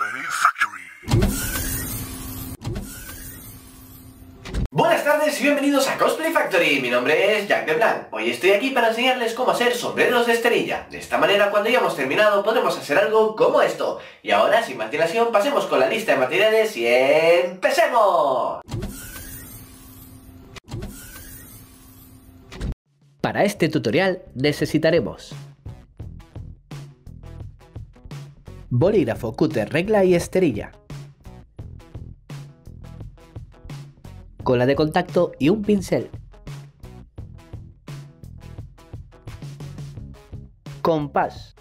Factory. Buenas tardes y bienvenidos a Cosplay Factory, mi nombre es Jack de Blanc. Hoy estoy aquí para enseñarles cómo hacer sombreros de esterilla. De esta manera, cuando hayamos terminado, podremos hacer algo como esto. Y ahora, sin más dilación, pasemos con la lista de materiales y empecemos. Para este tutorial necesitaremos bolígrafo, cúter, regla y esterilla. Cola de contacto y un pincel. Compás.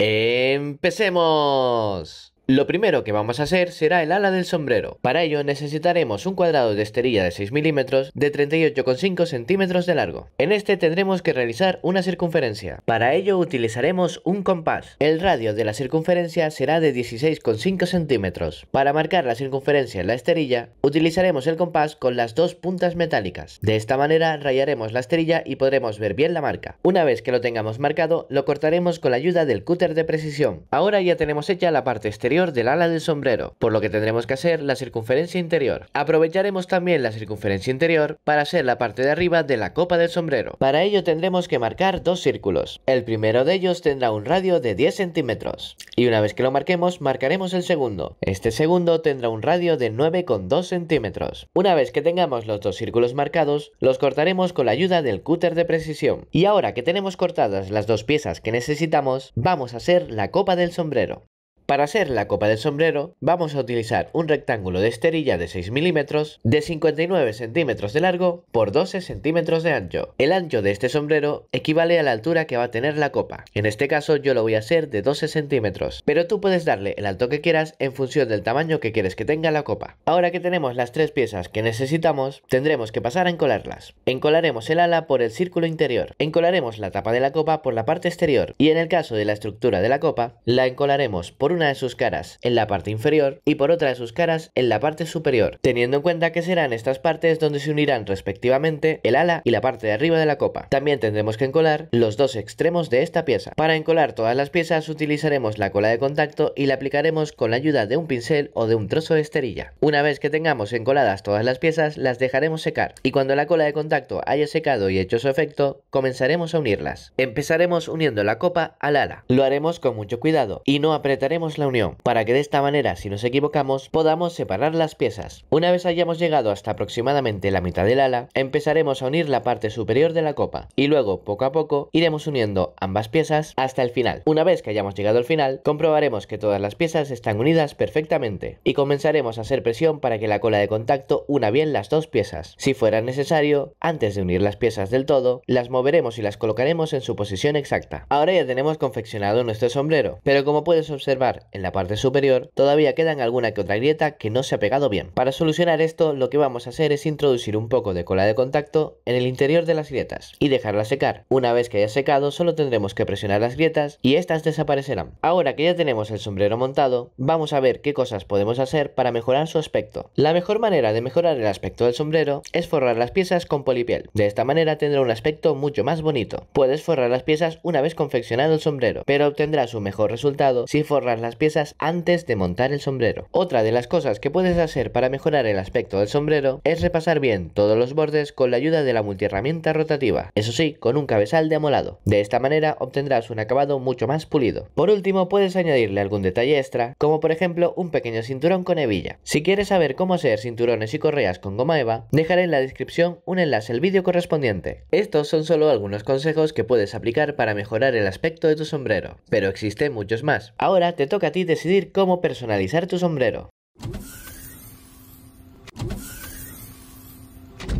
¡Empecemos! Lo primero que vamos a hacer será el ala del sombrero. Para ello necesitaremos un cuadrado de esterilla de 6 milímetros de 38,5 centímetros de largo. En este tendremos que realizar una circunferencia. Para ello utilizaremos un compás. El radio de la circunferencia será de 16,5 centímetros. Para marcar la circunferencia en la esterilla, utilizaremos el compás con las dos puntas metálicas. De esta manera rayaremos la esterilla y podremos ver bien la marca. Una vez que lo tengamos marcado, lo cortaremos con la ayuda del cúter de precisión. Ahora ya tenemos hecha la parte exterior del ala del sombrero, por lo que tendremos que hacer la circunferencia interior. Aprovecharemos también la circunferencia interior para hacer la parte de arriba de la copa del sombrero. Para ello tendremos que marcar dos círculos. El primero de ellos tendrá un radio de 10 centímetros. Y una vez que lo marquemos, marcaremos el segundo. Este segundo tendrá un radio de 9,2 centímetros. Una vez que tengamos los dos círculos marcados, los cortaremos con la ayuda del cúter de precisión. Y ahora que tenemos cortadas las dos piezas que necesitamos, vamos a hacer la copa del sombrero. Para hacer la copa del sombrero vamos a utilizar un rectángulo de esterilla de 6 milímetros de 59 centímetros de largo por 12 centímetros de ancho. El ancho de este sombrero equivale a la altura que va a tener la copa. En este caso yo lo voy a hacer de 12 centímetros, pero tú puedes darle el alto que quieras en función del tamaño que quieres que tenga la copa. Ahora que tenemos las tres piezas que necesitamos, tendremos que pasar a encolarlas. Encolaremos el ala por el círculo interior, encolaremos la tapa de la copa por la parte exterior y en el caso de la estructura de la copa, la encolaremos por una de sus caras en la parte inferior y por otra de sus caras en la parte superior, teniendo en cuenta que serán estas partes donde se unirán respectivamente el ala y la parte de arriba de la copa. También tendremos que encolar los dos extremos de esta pieza. Para encolar todas las piezas utilizaremos la cola de contacto y la aplicaremos con la ayuda de un pincel o de un trozo de esterilla. Una vez que tengamos encoladas todas las piezas las dejaremos secar y cuando la cola de contacto haya secado y hecho su efecto comenzaremos a unirlas. Empezaremos uniendo la copa al ala. Lo haremos con mucho cuidado y no apretaremos la unión, para que de esta manera, si nos equivocamos, podamos separar las piezas. Una vez hayamos llegado hasta aproximadamente la mitad del ala, empezaremos a unir la parte superior de la copa, y luego, poco a poco, iremos uniendo ambas piezas hasta el final. Una vez que hayamos llegado al final, comprobaremos que todas las piezas están unidas perfectamente, y comenzaremos a hacer presión para que la cola de contacto una bien las dos piezas. Si fuera necesario, antes de unir las piezas del todo, las moveremos y las colocaremos en su posición exacta. Ahora ya tenemos confeccionado nuestro sombrero, pero como puedes observar, en la parte superior, todavía quedan alguna que otra grieta que no se ha pegado bien. Para solucionar esto, lo que vamos a hacer es introducir un poco de cola de contacto en el interior de las grietas y dejarla secar. Una vez que haya secado, solo tendremos que presionar las grietas y estas desaparecerán. Ahora que ya tenemos el sombrero montado, vamos a ver qué cosas podemos hacer para mejorar su aspecto. La mejor manera de mejorar el aspecto del sombrero es forrar las piezas con polipiel. De esta manera tendrá un aspecto mucho más bonito. Puedes forrar las piezas una vez confeccionado el sombrero, pero obtendrás un mejor resultado si forras las las piezas antes de montar el sombrero. Otra de las cosas que puedes hacer para mejorar el aspecto del sombrero es repasar bien todos los bordes con la ayuda de la multiherramienta rotativa, eso sí, con un cabezal de amolado. De esta manera obtendrás un acabado mucho más pulido. Por último, puedes añadirle algún detalle extra, como por ejemplo un pequeño cinturón con hebilla. Si quieres saber cómo hacer cinturones y correas con goma eva, dejaré en la descripción un enlace al vídeo correspondiente. Estos son solo algunos consejos que puedes aplicar para mejorar el aspecto de tu sombrero, pero existen muchos más. Ahora te toca a ti decidir cómo personalizar tu sombrero.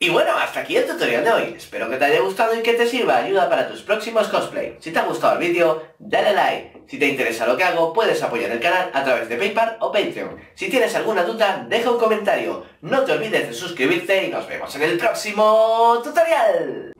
Y bueno, hasta aquí el tutorial de hoy. Espero que te haya gustado y que te sirva ayuda para tus próximos cosplay. Si te ha gustado el vídeo, dale like. Si te interesa lo que hago, puedes apoyar el canal a través de Paypal o Patreon. Si tienes alguna duda, deja un comentario. No te olvides de suscribirte y nos vemos en el próximo tutorial.